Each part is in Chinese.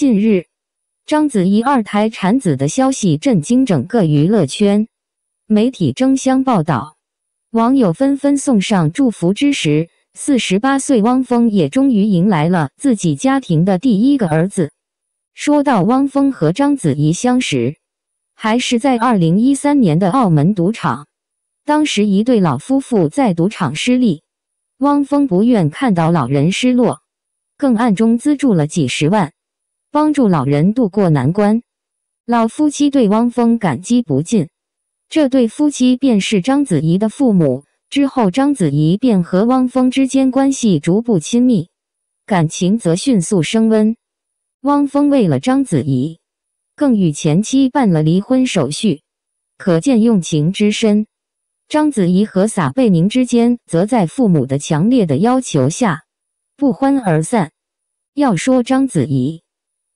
近日，章子怡二胎产子的消息震惊整个娱乐圈，媒体争相报道，网友纷纷送上祝福之时，四十八岁汪峰也终于迎来了自己家庭的第一个儿子。说到汪峰和章子怡相识，还是在二零一三年的澳门赌场，当时一对老夫妇在赌场失利，汪峰不愿看到老人失落，更暗中资助了几十万。帮助老人渡过难关，老夫妻对汪峰感激不尽。这对夫妻便是章子怡的父母。之后，章子怡便和汪峰之间关系逐步亲密，感情则迅速升温。汪峰为了章子怡，更与前妻办了离婚手续，可见用情之深。章子怡和撒贝宁之间，则在父母的强烈的要求下，不欢而散。要说章子怡。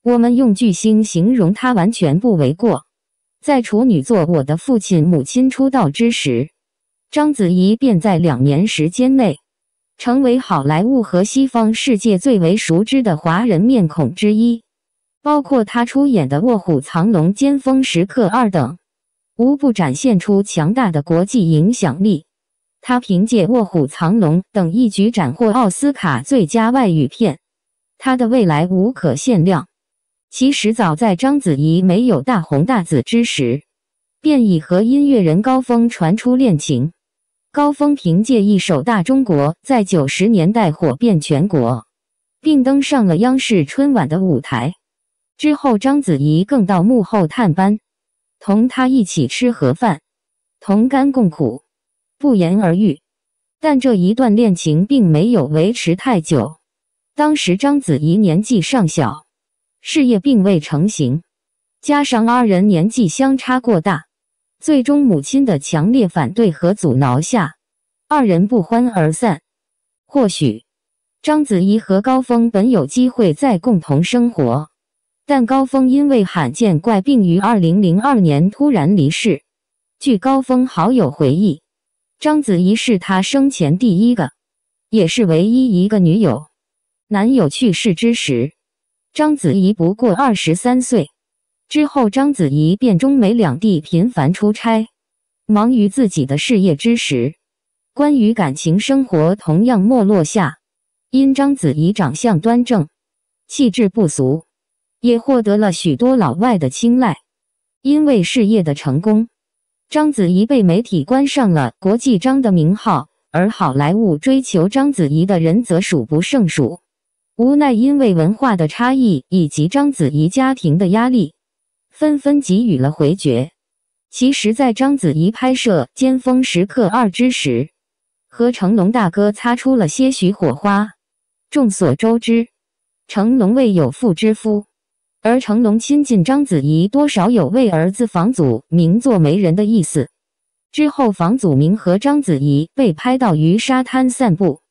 我们用巨星形容他完全不为过。在处女座《我的父亲母亲》出道之时，章子怡便在两年时间内成为好莱坞和西方世界最为熟知的华人面孔之一。包括她出演的《卧虎藏龙》《尖峰时刻二》等，无不展现出强大的国际影响力。她凭借《卧虎藏龙》等一举斩获奥斯卡最佳外语片，她的未来无可限量。其实早在章子怡没有大红大紫之时，便已和音乐人高峰传出恋情。高峰凭借一首《大中国》在九十年代火遍全国，并登上了央视春晚的舞台。之后，章子怡更到幕后探班，同他一起吃盒饭，同甘共苦，不言而喻。但这一段恋情并没有维持太久。当时章子怡年纪尚小。事业并未成型，加上二人年纪相差过大，最终母亲的强烈反对和阻挠下，二人不欢而散。或许，章子怡和高峰本有机会再共同生活，但高峰因为罕见怪病于二零零二年突然离世。据高峰好友回忆，章子怡是他生前第一个，也是唯一一个女友。男友去世之时。章子怡不过二十三岁，之后章子怡便中美两地频繁出差，忙于自己的事业之时，关于感情生活同样没落下。因章子怡长相端正，气质不俗，也获得了许多老外的青睐。因为事业的成功，章子怡被媒体冠上了“国际章”的名号，而好莱坞追求章子怡的人则数不胜数。无奈，因为文化的差异以及章子怡家庭的压力，纷纷给予了回绝。其实，在章子怡拍摄《尖峰时刻二》之时，和成龙大哥擦出了些许火花。众所周知，成龙为有妇之夫，而成龙亲近章子怡，多少有为儿子房祖名做媒人的意思。之后，房祖名和章子怡被拍到于沙滩散步。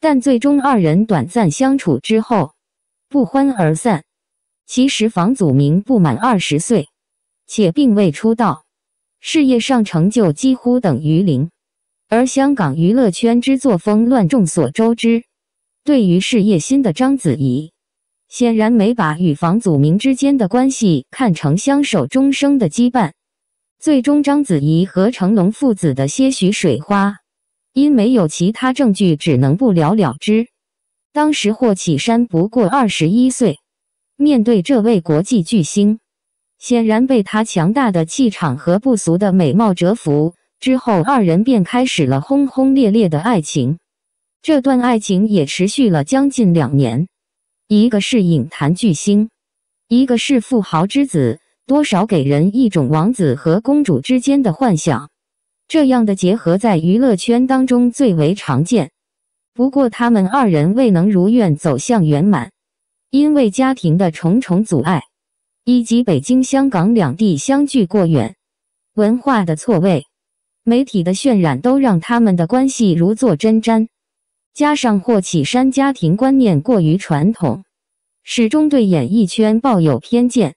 但最终二人短暂相处之后，不欢而散。其实房祖名不满二十岁，且并未出道，事业上成就几乎等于零。而香港娱乐圈之作风乱，众所周知。对于事业心的章子怡，显然没把与房祖名之间的关系看成相守终生的羁绊。最终，章子怡和成龙父子的些许水花。因没有其他证据，只能不了了之。当时霍启山不过二十一岁，面对这位国际巨星，显然被他强大的气场和不俗的美貌折服。之后，二人便开始了轰轰烈烈的爱情。这段爱情也持续了将近两年。一个是影坛巨星，一个是富豪之子，多少给人一种王子和公主之间的幻想。这样的结合在娱乐圈当中最为常见，不过他们二人未能如愿走向圆满，因为家庭的重重阻碍，以及北京、香港两地相距过远，文化的错位，媒体的渲染都让他们的关系如坐针毡。加上霍启山家庭观念过于传统，始终对演艺圈抱有偏见，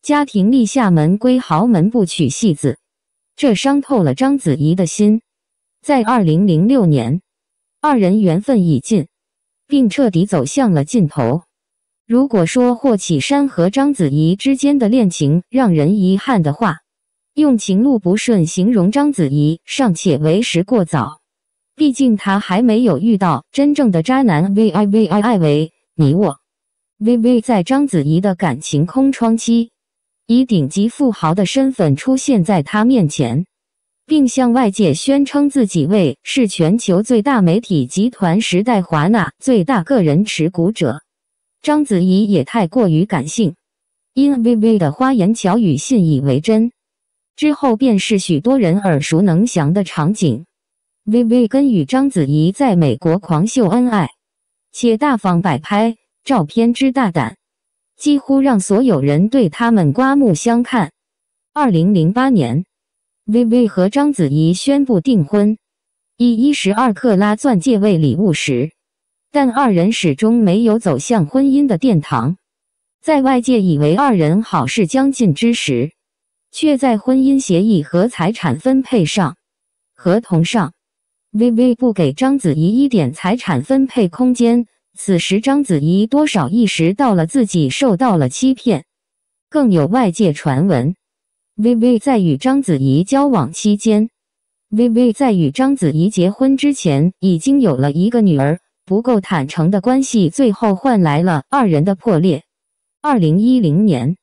家庭立下门规，豪门不娶戏子。这伤透了章子怡的心。在二零零六年，二人缘分已尽，并彻底走向了尽头。如果说霍启山和章子怡之间的恋情让人遗憾的话，用“情路不顺”形容章子怡尚且为时过早，毕竟他还没有遇到真正的渣男。v i v i 为维我。v v 在章子怡的感情空窗期。以顶级富豪的身份出现在他面前，并向外界宣称自己为是全球最大媒体集团时代华纳最大个人持股者。章子怡也太过于感性，因 v i v i 的花言巧语信以为真。之后便是许多人耳熟能详的场景 v i v i 与章子怡在美国狂秀恩爱，且大方摆拍照片之大胆。几乎让所有人对他们刮目相看。二零零八年，Viv 和章子怡宣布订婚，以一十二克拉钻戒为礼物时，但二人始终没有走向婚姻的殿堂。在外界以为二人好事将近之时，却在婚姻协议和财产分配上、合同上，Viv 不给章子怡一点财产分配空间。此时，章子怡多少意识到了自己受到了欺骗。更有外界传闻，Viv 在与章子怡交往期间，Viv 在与章子怡结婚之前已经有了一个女儿，不够坦诚的关系，最后换来了二人的破裂。二零一零年，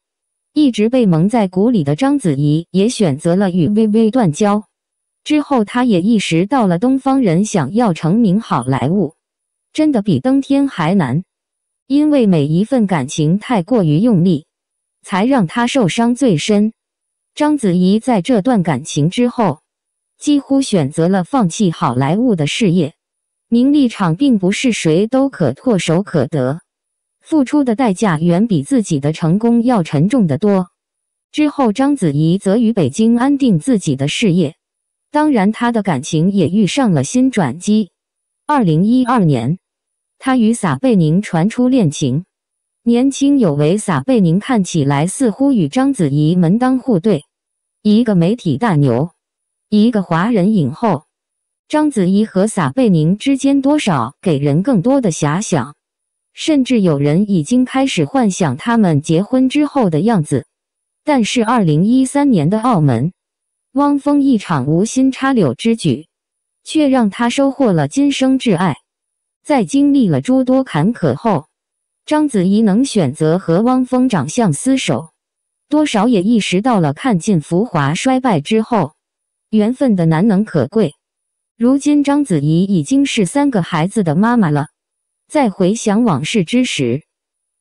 一直被蒙在鼓里的章子怡也选择了与 Viv 断交。之后，她也意识到了东方人想要成名好莱坞。真的比登天还难，因为每一份感情太过于用力，才让他受伤最深。章子怡在这段感情之后，几乎选择了放弃好莱坞的事业。名利场并不是谁都可唾手可得，付出的代价远比自己的成功要沉重得多。之后，章子怡则于北京安定自己的事业，当然她的感情也遇上了新转机。二零一二年。他与撒贝宁传出恋情，年轻有为，撒贝宁看起来似乎与章子怡门当户对，一个媒体大牛，一个华人影后，章子怡和撒贝宁之间多少给人更多的遐想，甚至有人已经开始幻想他们结婚之后的样子。但是，二零一三年的澳门，汪峰一场无心插柳之举，却让他收获了今生挚爱。在经历了诸多坎坷后，章子怡能选择和汪峰长相厮守，多少也意识到了看尽浮华衰败之后，缘分的难能可贵。如今章子怡已经是三个孩子的妈妈了，在回想往事之时，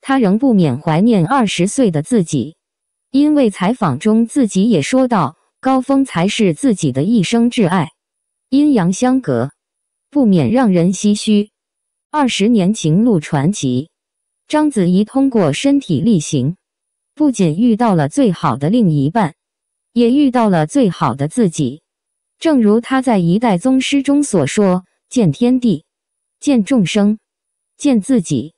她仍不免怀念二十岁的自己，因为采访中自己也说到，高峰才是自己的一生挚爱，阴阳相隔，不免让人唏嘘。二十年情路传奇，章子怡通过身体力行，不仅遇到了最好的另一半，也遇到了最好的自己。正如她在《一代宗师》中所说：“见天地，见众生，见自己。”